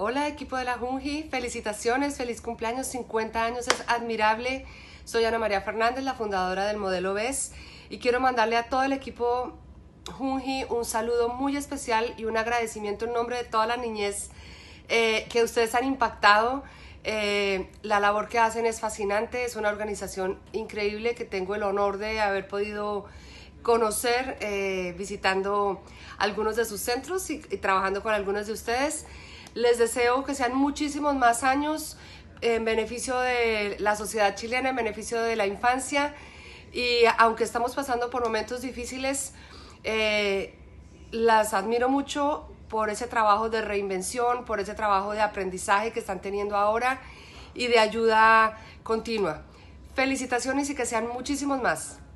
Hola equipo de la Junji, felicitaciones, feliz cumpleaños, 50 años, es admirable. Soy Ana María Fernández, la fundadora del modelo BES y quiero mandarle a todo el equipo Junji un saludo muy especial y un agradecimiento en nombre de toda la niñez eh, que ustedes han impactado. Eh, la labor que hacen es fascinante, es una organización increíble que tengo el honor de haber podido conocer eh, visitando algunos de sus centros y trabajando con algunos de ustedes. Les deseo que sean muchísimos más años en beneficio de la sociedad chilena, en beneficio de la infancia. Y aunque estamos pasando por momentos difíciles, eh, las admiro mucho por ese trabajo de reinvención, por ese trabajo de aprendizaje que están teniendo ahora y de ayuda continua. Felicitaciones y que sean muchísimos más.